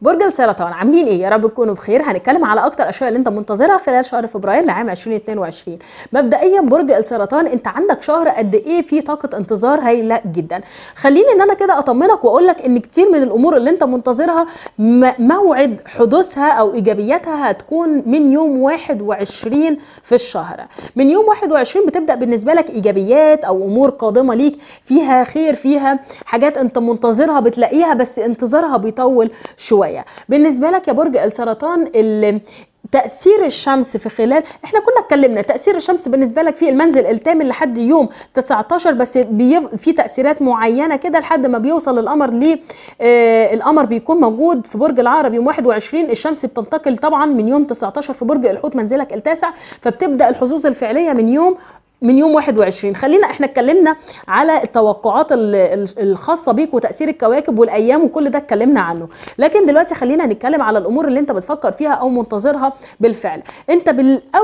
برج السرطان عاملين ايه يا رب تكونوا بخير هنتكلم على اكتر الاشياء اللي انت منتظرها خلال شهر فبراير لعام 2022 مبدئيا برج السرطان انت عندك شهر قد ايه فيه طاقه انتظار هايله جدا خليني ان انا كده اطمنك واقول لك ان كتير من الامور اللي انت منتظرها موعد حدوثها او ايجابياتها هتكون من يوم 21 في الشهر من يوم 21 بتبدا بالنسبه لك ايجابيات او امور قادمه ليك فيها خير فيها حاجات انت منتظرها بتلاقيها بس انتظارها بيطول شويه شويه بالنسبه لك يا برج السرطان اللي تأثير الشمس في خلال احنا كنا اتكلمنا تأثير الشمس بالنسبة لك في المنزل التامن لحد يوم 19 بس بيف... في تأثيرات معينة كده لحد ما بيوصل القمر ليه آه القمر بيكون موجود في برج العقرب يوم 21 الشمس بتنتقل طبعا من يوم 19 في برج الحوت منزلك التاسع فبتبدأ الحظوظ الفعلية من يوم من يوم 21 خلينا احنا اتكلمنا على التوقعات الخاصه بيك وتاثير الكواكب والايام وكل ده اتكلمنا عنه لكن دلوقتي خلينا نتكلم على الامور اللي انت بتفكر فيها او منتظرها بالفعل انت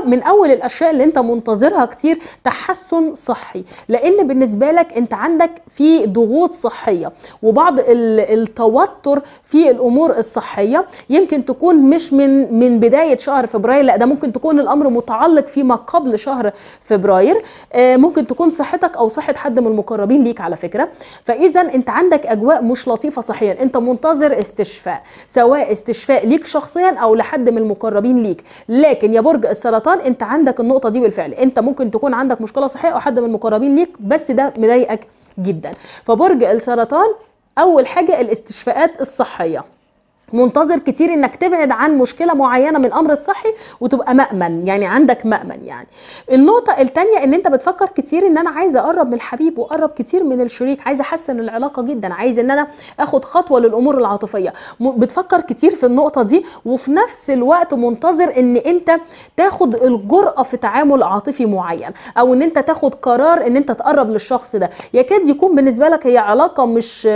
من اول الاشياء اللي انت منتظرها كتير تحسن صحي لان بالنسبه لك انت عندك في ضغوط صحيه وبعض التوتر في الامور الصحيه يمكن تكون مش من من بدايه شهر فبراير لا ده ممكن تكون الامر متعلق فيما قبل شهر فبراير آه، ممكن تكون صحتك او صحه حد من المقربين ليك على فكره فاذا انت عندك اجواء مش لطيفه صحيا انت منتظر استشفاء سواء استشفاء ليك شخصيا او لحد من المقربين ليك لكن يا برج السرطان انت عندك النقطه دي بالفعل انت ممكن تكون عندك مشكله صحيه او حد من المقربين ليك بس ده مضايقك جدا فبرج السرطان اول حاجه الاستشفاءات الصحيه منتظر كتير انك تبعد عن مشكله معينه من الامر الصحي وتبقى مامن يعني عندك مامن يعني النقطه الثانيه ان انت بتفكر كتير ان انا عايزه اقرب من الحبيب واقرب كتير من الشريك عايزه احسن العلاقه جدا عايز ان انا اخد خطوه للامور العاطفيه بتفكر كتير في النقطه دي وفي نفس الوقت منتظر ان انت تاخد الجرأه في تعامل عاطفي معين او ان انت تاخد قرار ان انت تقرب للشخص ده يكاد يكون بالنسبه لك هي علاقه مش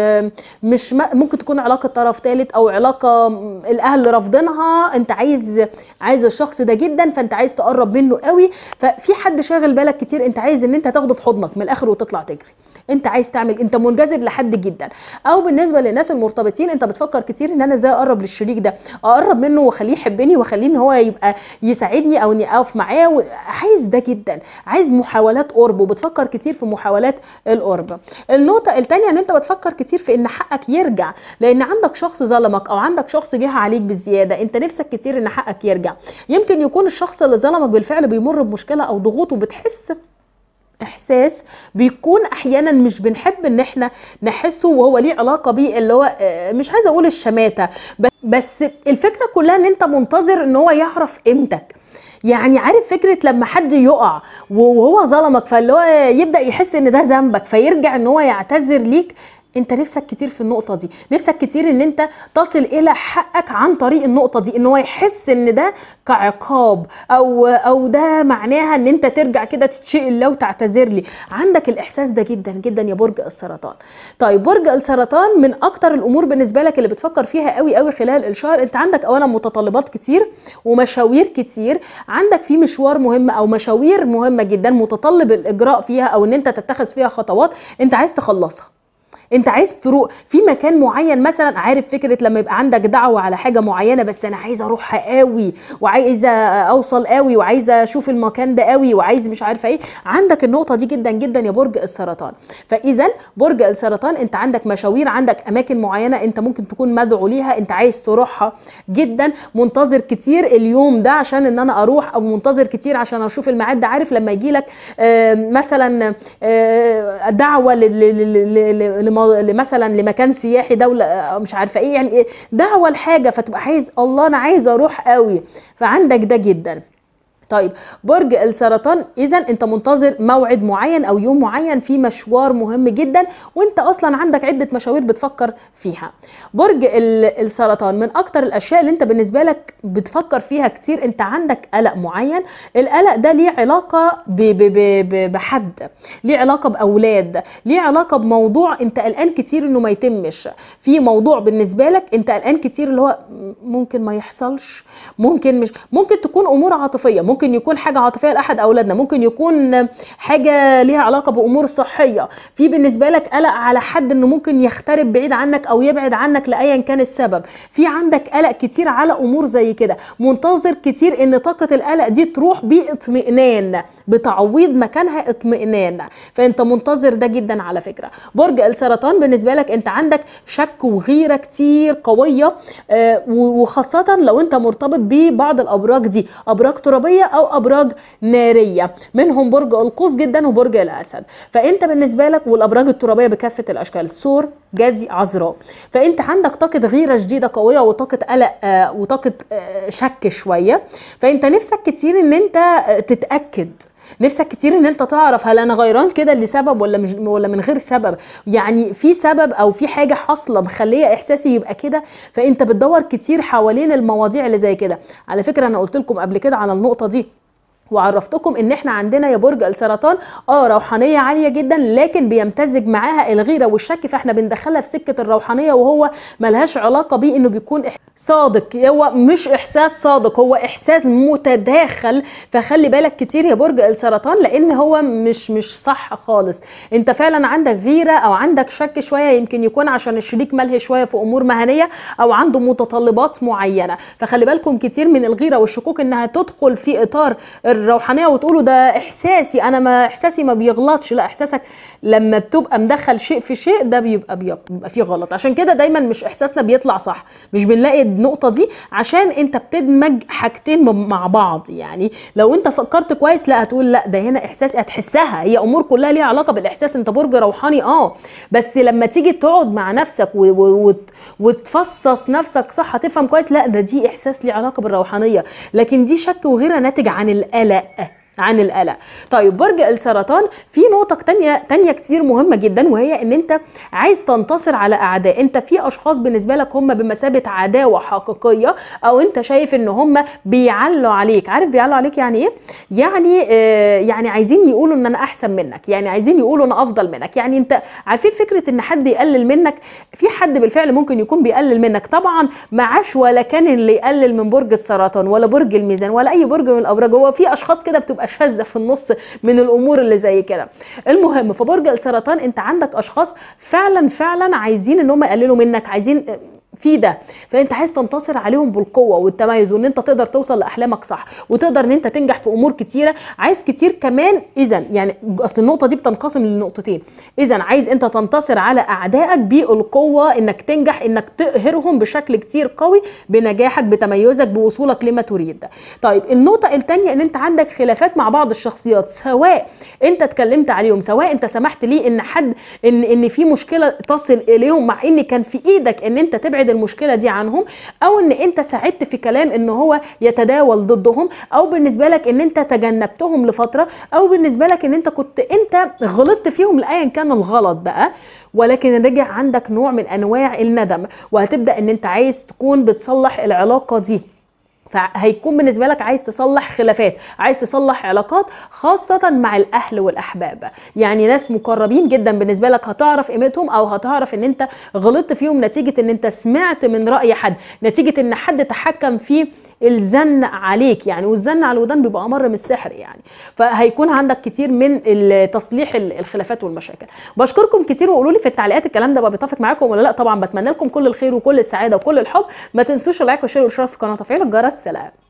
مش ممكن تكون علاقه طرف ثالث او علاقه علاقه الاهل رافضينها انت عايز عايز الشخص ده جدا فانت عايز تقرب منه قوي ففي حد شاغل بالك كتير انت عايز ان انت تاخده في حضنك من الاخر وتطلع تجري انت عايز تعمل انت منجذب لحد جدا او بالنسبه للناس المرتبطين انت بتفكر كتير ان انا ازاي اقرب للشريك ده اقرب منه واخليه يحبني واخليه ان هو يبقى يساعدني او اني اقف معاه و... عايز ده جدا عايز محاولات قرب وبتفكر كتير في محاولات القرب النقطه الثانيه ان انت بتفكر كتير في ان حقك يرجع لان عندك شخص ظلمك او عندك عندك شخص جه عليك بالزياده انت نفسك كتير ان حقك يرجع يمكن يكون الشخص اللي ظلمك بالفعل بيمر بمشكله او ضغوط وبتحس احساس بيكون احيانا مش بنحب ان احنا نحسه وهو ليه علاقه بيه اللي هو آه، مش عايزه اقول الشماته بس الفكره كلها ان انت منتظر ان هو يعرف قيمتك يعني عارف فكره لما حد يقع وهو ظلمك فاللي هو يبدا يحس ان ده ذنبك فيرجع ان هو يعتذر ليك انت نفسك كتير في النقطه دي نفسك كتير ان انت تصل الى حقك عن طريق النقطه دي ان هو يحس ان ده كعقاب او او ده معناها ان انت ترجع كده تتشئ لو تعتذر لي عندك الاحساس ده جدا جدا يا برج السرطان طيب برج السرطان من اكتر الامور بالنسبه لك اللي بتفكر فيها قوي قوي خلال الشهر انت عندك اولا متطلبات كتير ومشاوير كتير عندك في مشوار مهم او مشاوير مهمه جدا متطلب الاجراء فيها او ان انت تتخذ فيها خطوات انت عايز تخلصها انت عايز تروح في مكان معين مثلا عارف فكره لما يبقى عندك دعوه على حاجه معينه بس انا عايزه اروحها قوي وعايزه اوصل قوي وعايزه اشوف المكان ده قوي وعايز مش عارفه ايه عندك النقطه دي جدا جدا يا برج السرطان فاذا برج السرطان انت عندك مشاوير عندك اماكن معينه انت ممكن تكون مدعو ليها انت عايز تروحها جدا منتظر كتير اليوم ده عشان ان انا اروح او منتظر كتير عشان اشوف الميعاد ده عارف لما يجي لك آه، مثلا آه، دعوه مثلا لمكان سياحي دوله آه، مش عارفه ايه يعني دعوه إيه، لحاجه فتبقى عايز الله انا عايز اروح قوي فعندك ده جدا طيب برج السرطان اذا انت منتظر موعد معين او يوم معين في مشوار مهم جدا وانت اصلا عندك عده مشاوير بتفكر فيها برج السرطان من اكتر الاشياء اللي انت بالنسبه لك بتفكر فيها كتير انت عندك قلق معين القلق ده ليه علاقه بـ بـ بـ بحد ليه علاقه باولاد ليه علاقه بموضوع انت قلقان كتير انه ما يتمش في موضوع بالنسبه لك انت قلقان كتير اللي هو ممكن ما يحصلش ممكن مش ممكن تكون امور عاطفيه ممكن ممكن يكون حاجه عاطفيه لاحد اولادنا ممكن يكون حاجه ليها علاقه بامور صحيه في بالنسبه لك قلق على حد انه ممكن يخترب بعيد عنك او يبعد عنك لايا كان السبب في عندك قلق كتير على امور زي كده منتظر كتير ان طاقه القلق دي تروح باطمئنان بتعويض مكانها اطمئنان فانت منتظر ده جدا على فكره برج السرطان بالنسبه لك انت عندك شك وغيره كتير قويه آه، وخاصه لو انت مرتبط ببعض الابراج دي ابراج ترابيه او ابراج ناريه منهم برج القوس جدا وبرج الاسد فانت بالنسبه لك والابراج الترابيه بكافه الاشكال سور جدي عذراء فانت عندك طاقه غيره شديده قويه وطاقه قلق آه، وطاقه آه، شك شويه فانت نفسك كتير ان انت آه، تتاكد نفسك كتير ان انت تعرف هل انا غيران كده لسبب ولا مش ولا من غير سبب يعني في سبب او في حاجه حاصله مخليه احساسي يبقى كده فانت بتدور كتير حوالين المواضيع اللي زي كده على فكره انا قلت لكم قبل كده على النقطه دي وعرفتكم ان احنا عندنا يا برج السرطان اه روحانيه عاليه جدا لكن بيمتزج معاها الغيره والشك فاحنا بندخلها في سكه الروحانيه وهو ملهاش علاقه بيه انه بيكون صادق هو مش احساس صادق هو احساس متداخل فخلي بالك كتير يا برج السرطان لان هو مش مش صح خالص انت فعلا عندك غيره او عندك شك شويه يمكن يكون عشان الشريك ملهي شويه في امور مهنيه او عنده متطلبات معينه فخلي بالكم كتير من الغيره والشكوك انها تدخل في اطار الروحانيه وتقولوا ده احساسي انا ما احساسي ما بيغلطش لا احساسك لما بتبقى مدخل شيء في شيء ده بيبقى بيبقى فيه غلط عشان كده دايما مش احساسنا بيطلع صح مش بنلاقي النقطه دي عشان انت بتدمج حاجتين مع بعض يعني لو انت فكرت كويس لا هتقول لا ده هنا احساس هتحسها هي امور كلها ليها علاقه بالاحساس انت برج روحاني اه بس لما تيجي تقعد مع نفسك وتفصص نفسك صح هتفهم كويس لا ده دي احساس ليه علاقه بالروحانيه لكن دي شك وغيرها ناتج عن القلب لا عن القلق طيب برج السرطان في نقطة تانية تانية كتير مهمة جدا وهي ان انت عايز تنتصر على اعداء انت في اشخاص بالنسبة لك هم بمثابة عداوة حقيقية او انت شايف ان هم بيعلوا عليك عارف بيعلوا عليك يعني ايه يعني آه يعني عايزين يقولوا ان انا احسن منك يعني عايزين يقولوا انا افضل منك يعني انت عارفين فكرة ان حد يقلل منك في حد بالفعل ممكن يكون بيقلل منك طبعا معاش ولا كان اللي يقلل من برج السرطان ولا برج الميزان ولا اي برج من الابراج هو في اشخاص كده بتبقى شاذه في النص من الامور اللي زي كده المهم في برج السرطان انت عندك اشخاص فعلا فعلا عايزين ان هم يقللوا منك عايزين في ده فانت عايز تنتصر عليهم بالقوه والتميز وان انت تقدر توصل لاحلامك صح وتقدر ان انت تنجح في امور كتيره عايز كتير كمان اذا يعني اصل النقطه دي بتنقسم لنقطتين اذا عايز انت تنتصر على اعدائك بالقوه انك تنجح انك تقهرهم بشكل كتير قوي بنجاحك بتميزك بوصولك لما تريد طيب النقطه الثانيه ان انت عندك خلافات مع بعض الشخصيات سواء انت اتكلمت عليهم سواء انت سمحت ليه ان حد ان ان في مشكله تصل اليهم مع ان كان في ايدك ان انت تبعد ابعاد المشكله دي عنهم او ان انت ساعدت في كلام ان هو يتداول ضدهم او بالنسبه لك ان انت تجنبتهم لفتره او بالنسبه لك ان انت كنت انت غلطت فيهم لايا كان الغلط بقى ولكن رجع عندك نوع من انواع الندم وهتبدا ان انت عايز تكون بتصلح العلاقه دي فهيكون بالنسبة لك عايز تصلح خلافات عايز تصلح علاقات خاصة مع الأهل والأحباب يعني ناس مقربين جدا بالنسبة لك هتعرف قيمتهم أو هتعرف أن أنت غلطت فيهم نتيجة أن أنت سمعت من رأي حد نتيجة أن حد تحكم في الزن عليك يعني والزن على الودان بيبقى أمر من السحر يعني فهيكون عندك كتير من تصليح الخلافات والمشاكل بشكركم كتير وقولوا لي في التعليقات الكلام ده بقى بيتفق معاكم ولا لا طبعا بتمنى لكم كل الخير وكل السعادة وكل الحب ما تنسوش اللايك والشير والاشتراك في القناة وتفعيل الجرس والسلام